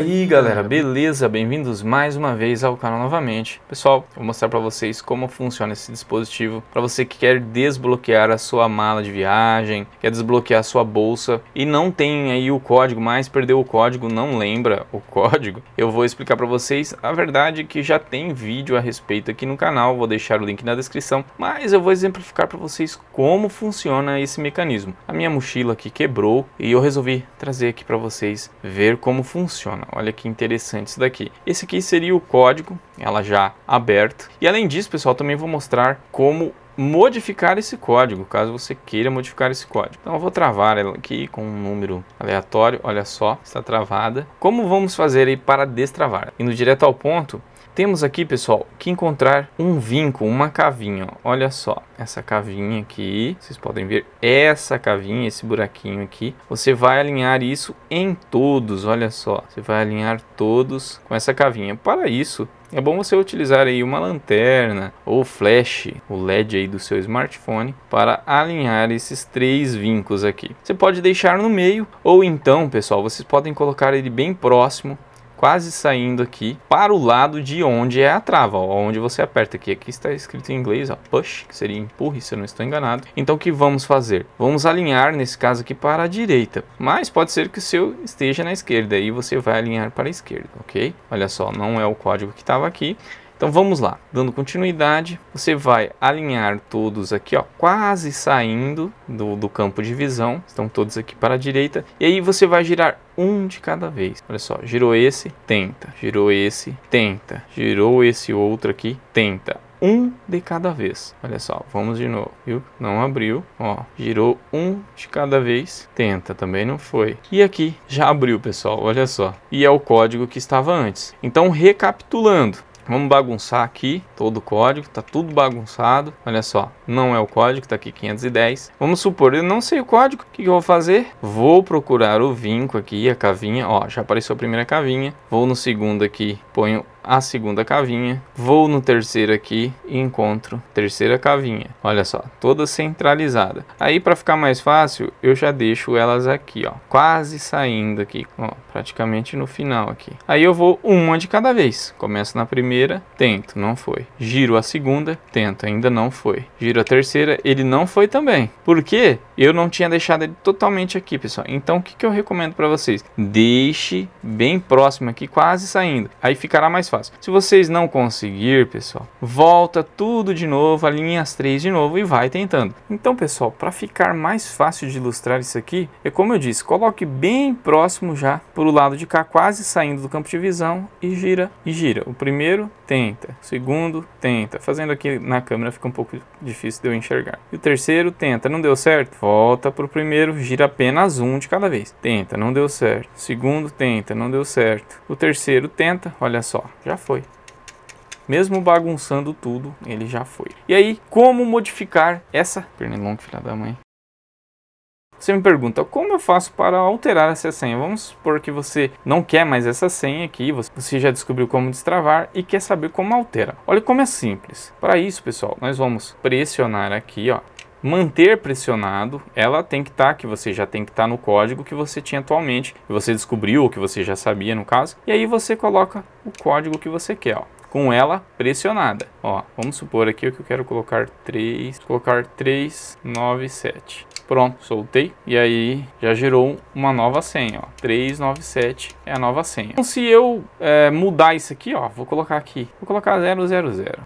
aí galera, beleza? Bem-vindos mais uma vez ao canal novamente. Pessoal, vou mostrar para vocês como funciona esse dispositivo para você que quer desbloquear a sua mala de viagem, quer desbloquear a sua bolsa e não tem aí o código, mas perdeu o código, não lembra o código. Eu vou explicar para vocês, a verdade é que já tem vídeo a respeito aqui no canal, vou deixar o link na descrição, mas eu vou exemplificar para vocês como funciona esse mecanismo. A minha mochila aqui quebrou e eu resolvi trazer aqui para vocês ver como funciona olha que interessante isso daqui. Esse aqui seria o código, ela já aberta. E além disso, pessoal, também vou mostrar como modificar esse código, caso você queira modificar esse código. Então eu vou travar ela aqui com um número aleatório, olha só, está travada. Como vamos fazer aí para destravar? Indo direto ao ponto, temos aqui, pessoal, que encontrar um vinco, uma cavinha. Ó. Olha só, essa cavinha aqui, vocês podem ver essa cavinha, esse buraquinho aqui. Você vai alinhar isso em todos, olha só. Você vai alinhar todos com essa cavinha. Para isso, é bom você utilizar aí uma lanterna ou flash, o LED aí do seu smartphone, para alinhar esses três vincos aqui. Você pode deixar no meio ou então, pessoal, vocês podem colocar ele bem próximo quase saindo aqui para o lado de onde é a trava, ó, onde você aperta aqui. Aqui está escrito em inglês, ó, push, que seria empurre, se eu não estou enganado. Então o que vamos fazer? Vamos alinhar, nesse caso aqui, para a direita. Mas pode ser que o seu esteja na esquerda, aí você vai alinhar para a esquerda, ok? Olha só, não é o código que estava aqui. Então vamos lá, dando continuidade, você vai alinhar todos aqui, ó, quase saindo do, do campo de visão, estão todos aqui para a direita, e aí você vai girar um de cada vez. Olha só, girou esse, tenta, girou esse, tenta, girou esse outro aqui, tenta, um de cada vez. Olha só, vamos de novo, viu? Não abriu, ó, girou um de cada vez. Tenta, também não foi. E aqui já abriu, pessoal, olha só. E é o código que estava antes. Então, recapitulando, Vamos bagunçar aqui todo o código, tá tudo bagunçado. Olha só, não é o código, tá aqui 510. Vamos supor, eu não sei o código, o que eu vou fazer? Vou procurar o vinco aqui, a cavinha, ó, já apareceu a primeira cavinha. Vou no segundo aqui, ponho a segunda cavinha, vou no terceiro aqui e encontro terceira cavinha. Olha só, toda centralizada. Aí para ficar mais fácil, eu já deixo elas aqui, ó, quase saindo aqui, ó, praticamente no final aqui. Aí eu vou uma de cada vez. Começo na primeira, tento, não foi. Giro a segunda, tento, ainda não foi. Giro a terceira, ele não foi também. Por quê? Eu não tinha deixado ele totalmente aqui, pessoal. Então o que, que eu recomendo para vocês? Deixe bem próximo aqui, quase saindo. Aí ficará mais fácil. Se vocês não conseguir, pessoal, volta tudo de novo, alinha as três de novo e vai tentando. Então, pessoal, para ficar mais fácil de ilustrar isso aqui, é como eu disse, coloque bem próximo já para o lado de cá, quase saindo do campo de visão e gira e gira. O primeiro tenta, o segundo tenta. Fazendo aqui na câmera fica um pouco difícil de eu enxergar. E o terceiro tenta, não deu certo? Volta para o primeiro, gira apenas um de cada vez. Tenta, não deu certo. O segundo tenta, não deu certo. O terceiro tenta, olha só, já foi. Mesmo bagunçando tudo, ele já foi. E aí, como modificar essa pernilongo, filha da mãe? Você me pergunta, como eu faço para alterar essa senha? Vamos supor que você não quer mais essa senha aqui, você já descobriu como destravar e quer saber como altera. Olha como é simples. Para isso, pessoal, nós vamos pressionar aqui, ó, manter pressionado, ela tem que estar, tá, que você já tem que estar tá no código que você tinha atualmente, que você descobriu, ou que você já sabia no caso, e aí você coloca o código que você quer. Ó com ela pressionada. Ó, vamos supor aqui que eu quero colocar 3, colocar 3, 9, 7. Pronto, soltei. E aí já gerou uma nova senha, ó. 397 é a nova senha. Então se eu é, mudar isso aqui, ó, vou colocar aqui. Vou colocar 000.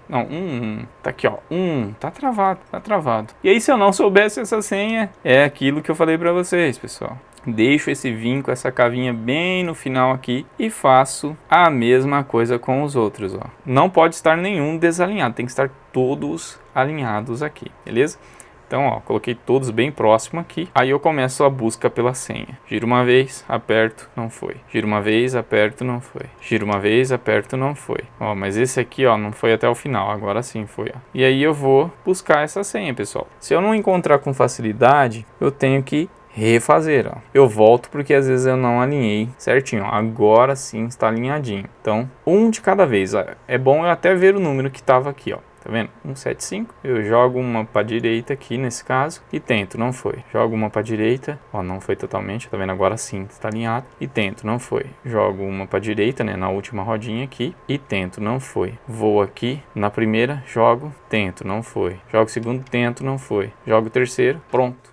Não, 1, um, Tá aqui, ó. 1, um, tá travado, tá travado. E aí se eu não soubesse essa senha, é aquilo que eu falei pra vocês, pessoal deixo esse vinco, essa cavinha bem no final aqui e faço a mesma coisa com os outros, ó. Não pode estar nenhum desalinhado, tem que estar todos alinhados aqui, beleza? Então, ó, coloquei todos bem próximo aqui. Aí eu começo a busca pela senha. Giro uma vez, aperto, não foi. Giro uma vez, aperto, não foi. Giro uma vez, aperto, não foi. Ó, mas esse aqui, ó, não foi até o final. Agora sim foi, ó. E aí eu vou buscar essa senha, pessoal. Se eu não encontrar com facilidade, eu tenho que refazer, ó. Eu volto porque às vezes eu não alinhei certinho. Agora sim está alinhadinho. Então, um de cada vez. Ó. É bom eu até ver o número que estava aqui, ó. Tá vendo? 175. Eu jogo uma para direita aqui nesse caso e tento, não foi. Jogo uma para direita, ó, não foi totalmente, tá vendo? Agora sim, está alinhado e tento, não foi. Jogo uma para direita, né, na última rodinha aqui e tento, não foi. Vou aqui na primeira, jogo, tento, não foi. Jogo segundo, tento, não foi. Jogo terceiro, pronto.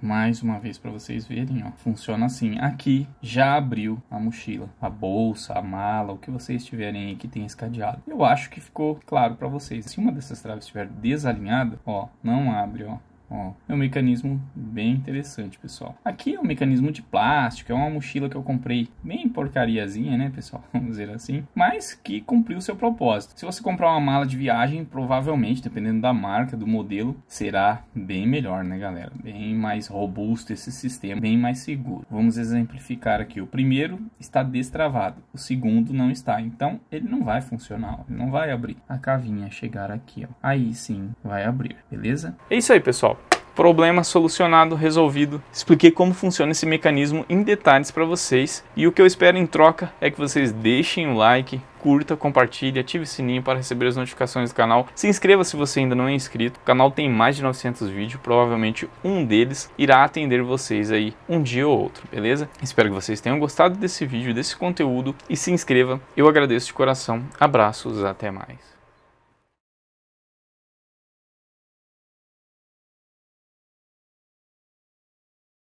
mais uma vez para vocês verem, ó. Funciona assim. Aqui já abriu a mochila, a bolsa, a mala, o que vocês tiverem aí que tem escadeado. Eu acho que ficou claro para vocês. Se uma dessas traves estiver desalinhada, ó, não abre, ó. Ó, é um mecanismo bem interessante, pessoal. Aqui é um mecanismo de plástico, é uma mochila que eu comprei bem porcariazinha, né, pessoal? Vamos dizer assim. Mas que cumpriu o seu propósito. Se você comprar uma mala de viagem, provavelmente, dependendo da marca, do modelo, será bem melhor, né, galera? Bem mais robusto esse sistema, bem mais seguro. Vamos exemplificar aqui. O primeiro está destravado, o segundo não está. Então, ele não vai funcionar, ele não vai abrir. A cavinha é chegar aqui, ó. Aí sim, vai abrir, beleza? É isso aí, pessoal. Problema solucionado, resolvido. Expliquei como funciona esse mecanismo em detalhes para vocês e o que eu espero em troca é que vocês deixem o like, curta, compartilhe, ative o sininho para receber as notificações do canal. Se inscreva se você ainda não é inscrito. O canal tem mais de 900 vídeos, provavelmente um deles irá atender vocês aí um dia ou outro, beleza? Espero que vocês tenham gostado desse vídeo, desse conteúdo e se inscreva. Eu agradeço de coração. Abraços, até mais.